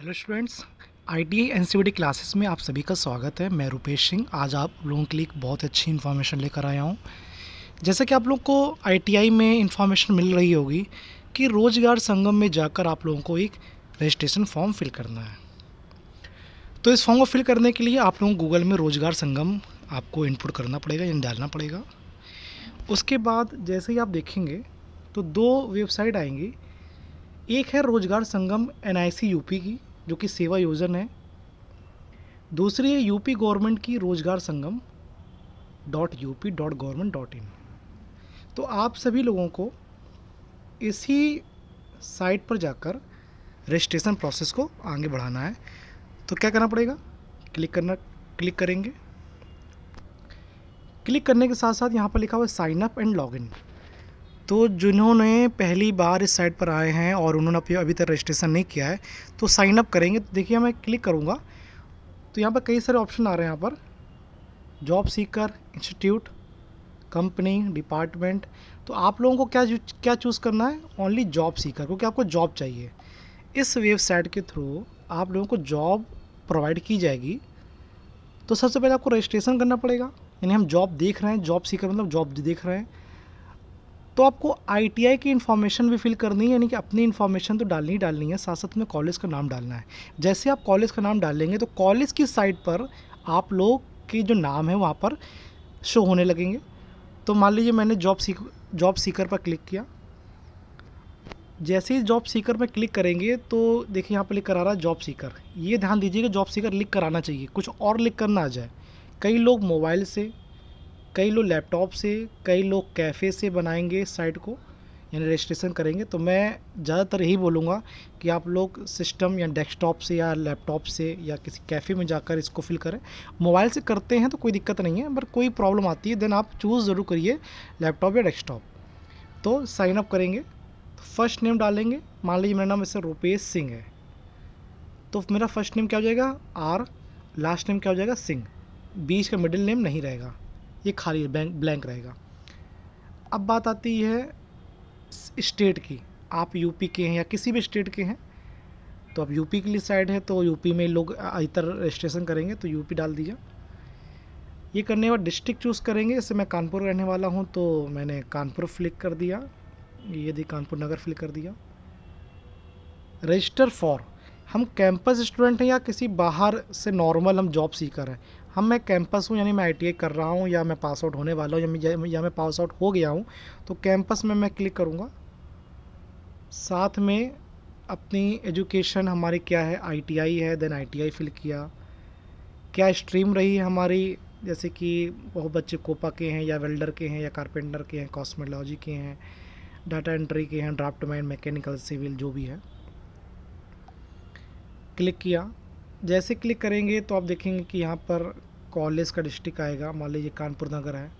hello students I T N classes में आप सभी का स्वागत है मैं रूपेश सिंह आज आप लोगों के लिए बहुत अच्छी इन्फॉर्मेशन लेकर आया हूँ जैसा कि आप लोग को आई में इन्फॉर्मेशन मिल रही होगी कि रोज़गार संगम में जाकर आप लोगों को एक रजिस्ट्रेशन फॉर्म फिल करना है तो इस फॉर्म को फिल करने के लिए आप लोगों को गूगल में रोज़गार संगम आपको इनपुट करना पड़ेगा यानी डालना पड़ेगा उसके बाद जैसे ही आप देखेंगे तो दो वेबसाइट आएंगी एक है रोज़गार संगम एन यूपी की जो कि सेवा योजना है दूसरी है यूपी गवर्नमेंट की Rojgar Sangam dot U dot government dot in तो आप सभी लोगों को इसी साइट पर जाकर रजिस्ट्रेशन प्रोसेस को आगे बढ़ाना है तो क्या करना पड़ेगा क्लिक करना क्लिक करेंगे क्लिक करने के साथ साथ यहाँ पर लिखा हुआ है साइन अप एंड लॉगिन तो जिन्होंने पहली बार इस साइट पर आए हैं और उन्होंने अभी तक रजिस्ट्रेशन नहीं किया है तो साइन अप करेंगे तो देखिए मैं क्लिक करूँगा तो यहाँ पर कई सारे ऑप्शन आ रहे हैं यहाँ पर job seeker institute company department तो आप लोगों को क्या क्या चूज़ करना है ओनली जॉब सीकर क्योंकि आपको जॉब चाहिए इस वेबसाइट के थ्रू आप लोगों को जॉब प्रोवाइड की जाएगी तो सबसे पहले आपको रजिस्ट्रेशन करना पड़ेगा यानी हम जॉब देख रहे हैं जॉब सीकर मतलब जॉब देख रहे हैं तो आपको आई की इन्फॉर्मेशन भी फिल करनी है यानी कि अपनी इन्फॉर्मेशन तो डालनी ही डालनी है साथ साथ में कॉलेज का नाम डालना है जैसे आप कॉलेज का नाम डालेंगे तो कॉलेज की साइट पर आप लोग के जो नाम है वहाँ पर शो होने लगेंगे तो मान लीजिए मैंने जॉब सीख जॉब सीकर पर क्लिक किया जैसे ही जॉब सीकर में क्लिक करेंगे तो देखिए यहाँ पर लिख कर आ रहा है जॉब सीकर ये ध्यान दीजिए कि जॉब सीकर लिख कराना चाहिए कुछ और लिख कर ना आ जाए कई लोग मोबाइल से कई लोग लैपटॉप से कई लोग कैफ़े से बनाएंगे साइट को यानी रजिस्ट्रेशन करेंगे तो मैं ज़्यादातर यही बोलूँगा कि आप लोग सिस्टम या डेस्कटॉप से या लैपटॉप से या किसी कैफ़े में जाकर इसको फिल करें मोबाइल से करते हैं तो कोई दिक्कत नहीं है पर कोई प्रॉब्लम आती है देन आप चूज़ ज़रूर करिए लैपटॉप या डेस्कटॉप तो साइन अप करेंगे तो फर्स्ट नेम डालेंगे मान लीजिए मेरा नाम इससे रुपेश सिंह है तो मेरा फर्स्ट नेम क्या हो जाएगा आर लास्ट नेम क्या हो जाएगा सिंह बीच का मिडिल नेम नहीं रहेगा ये खाली बैंक ब्लैंक रहेगा अब बात आती है स्टेट की आप यूपी के हैं या किसी भी स्टेट के हैं तो आप यूपी के लिए साइड है तो यूपी में लोग इतर रजिस्ट्रेशन करेंगे तो यूपी डाल दिया ये करने बाद डिस्ट्रिक्ट चूज़ करेंगे जैसे मैं कानपुर रहने वाला हूँ तो मैंने कानपुर फ्लिक कर दिया यदि कानपुर नगर फ्लिक कर दिया रजिस्टर फॉर हम कैंपस स्टूडेंट हैं या किसी बाहर से नॉर्मल हम जॉब सीकर हैं हम मैं कैंपस हूँ यानी मैं आई कर रहा हूँ या मैं पास आउट होने वाला हूँ या, या मैं पास आउट हो गया हूँ तो कैंपस में मैं क्लिक करूँगा साथ में अपनी एजुकेशन हमारी क्या है आईटीआई है देन आईटीआई फिल किया क्या स्ट्रीम रही हमारी जैसे कि बहुत बच्चे कोपा के हैं या वेल्डर के हैं या कारपेंटर के हैं कॉस्मेटोलॉजी के हैं डाटा एंट्री के हैं ड्राफ्ट मैन मैकेनिकल सिविल जो भी है क्लिक किया जैसे क्लिक करेंगे तो आप देखेंगे कि यहाँ पर कॉलेज का डिस्ट्रिक्ट आएगा मान लीजिए कानपुर नगर है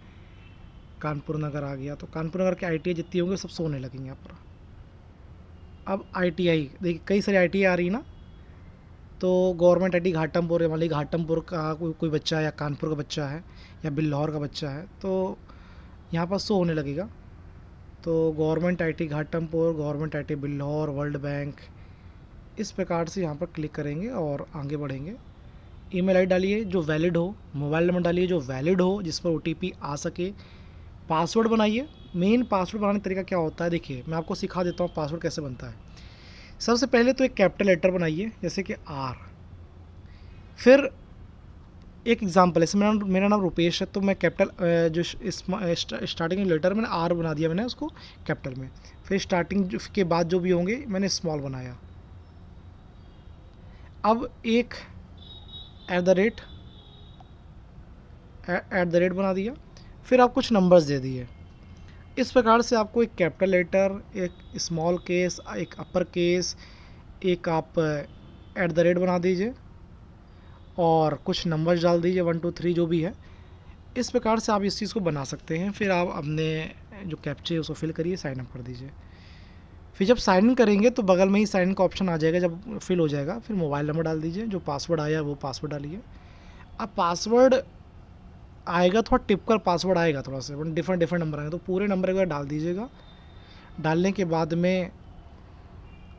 कानपुर नगर आ गया तो कानपुर नगर के आई जितनी होंगे सब सोने लगेंगे यहाँ पर अब आई देखिए कई सारी आई आ रही ना तो गवर्नमेंट आई घाटमपुर या मान लीजिए घाटमपुर का कोई कोई बच्चा या कानपुर का बच्चा है या बिल्लौर का बच्चा है तो यहाँ पर सो होने लगेगा तो government T Ghatampur government T Bilhaur world bank इस प्रकार से यहाँ पर क्लिक करेंगे और आगे बढ़ेंगे ईमेल आईडी डालिए जो वैलिड हो मोबाइल नंबर डालिए जो वैलिड हो जिस पर ओ आ सके पासवर्ड बनाइए मेन पासवर्ड बनाने का तरीका क्या होता है देखिए मैं आपको सिखा देता हूँ पासवर्ड कैसे बनता है सबसे पहले तो एक कैपिटल लेटर बनाइए जैसे कि आर फिर एक एग्जांपल है मेरा मेरा नाम रुपेश है तो मैं कैपिटल जो स्टार्टिंग लेटर मैंने आर बना दिया मैंने उसको कैपिटल में फिर स्टार्टिंग के बाद जो भी होंगे मैंने स्मॉल बनाया अब एक at the rate at the rate बना दिया फिर आप कुछ नंबर्स दे दिए इस प्रकार से आपको एक कैपिटल लेटर एक स्मॉल केस एक अपर केस एक आप एट द रेट बना दीजिए और कुछ नंबर्स डाल दीजिए वन टू थ्री जो भी है इस प्रकार से आप इस चीज़ को बना सकते हैं फिर आप अपने जो कैप्चे है उसको फिल करिए साइनअप कर दीजिए फिर जब साइन इन करेंगे तो बगल में ही साइन इन का ऑप्शन आ जाएगा जब फिल हो जाएगा फिर मोबाइल नंबर डाल दीजिए जो पासवर्ड आया वो पासवर्ड डालिए अब पासवर्ड आएगा थोड़ा टिप कर पासवर्ड आएगा थोड़ा सा डिफरेंट डिफरेंट नंबर आएगा तो पूरे नंबर को डाल दीजिएगा डालने के बाद में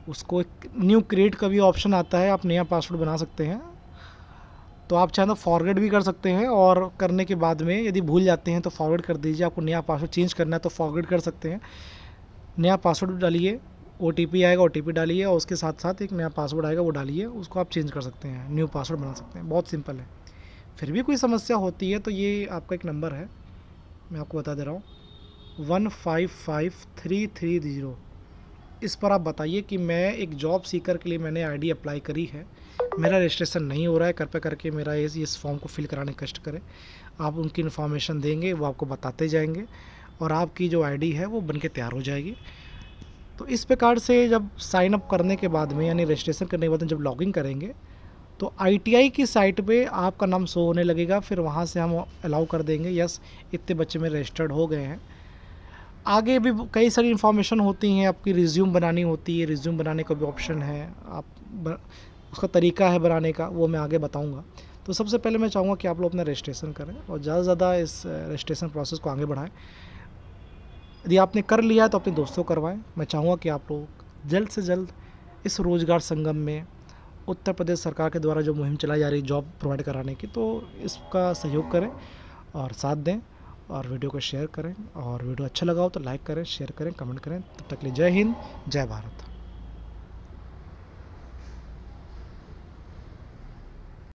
उसको एक न्यू क्रिएट का भी ऑप्शन आता है आप नया पासवर्ड बना सकते हैं तो आप चाहें तो फॉरवर्ड भी कर सकते हैं और करने के बाद में यदि भूल जाते हैं तो फॉरवर्ड कर दीजिए आपको नया पासवर्ड चेंज करना है तो फॉरवर्ड कर सकते हैं नया पासवर्ड डालिए ओ आएगा ओ डालिए और उसके साथ साथ एक नया पासवर्ड आएगा वो डालिए उसको आप चेंज कर सकते हैं न्यू पासवर्ड बना सकते हैं बहुत सिंपल है फिर भी कोई समस्या होती है तो ये आपका एक नंबर है मैं आपको बता दे रहा हूँ one five five three three zero इस पर आप बताइए कि मैं एक जॉब सीकर के लिए मैंने आईडी अप्लाई करी है मेरा रजिस्ट्रेशन नहीं हो रहा है कृपया करके मेरा इस इस फॉर्म को फिल कराने कष्ट करें आप उनकी इन्फॉर्मेशन देंगे वो आपको बताते जाएंगे और आपकी जो आईडी है वो बन के तैयार हो जाएगी तो इस प्रकार से जब साइन अप करने के बाद में यानी रजिस्ट्रेशन करने के बाद में जब लॉगिन करेंगे तो आई की साइट पे आपका नाम शो होने लगेगा फिर वहाँ से हम अलाउ कर देंगे यस इतने बच्चे में रजिस्टर्ड हो गए हैं आगे भी कई सारी इन्फॉर्मेशन होती हैं आपकी रिज्यूम बनानी होती है रिज्यूम बनाने का भी ऑप्शन है आप बर, उसका तरीका है बनाने का वो मैं आगे बताऊँगा तो सबसे पहले मैं चाहूँगा कि आप लोग अपना रजिस्ट्रेशन करें और ज़्यादा से ज़्यादा इस रजिस्ट्रेशन प्रोसेस को आगे बढ़ाएँ यदि आपने कर लिया है तो अपने दोस्तों करवाएं मैं चाहूँगा कि आप लोग जल्द से जल्द इस रोज़गार संगम में उत्तर प्रदेश सरकार के द्वारा जो मुहिम चलाई जा रही जॉब प्रोवाइड कराने की तो इसका सहयोग करें और साथ दें और वीडियो को शेयर करें और वीडियो अच्छा लगा हो तो लाइक करें शेयर करें कमेंट करें तब तक लिए जय हिंद जय भारत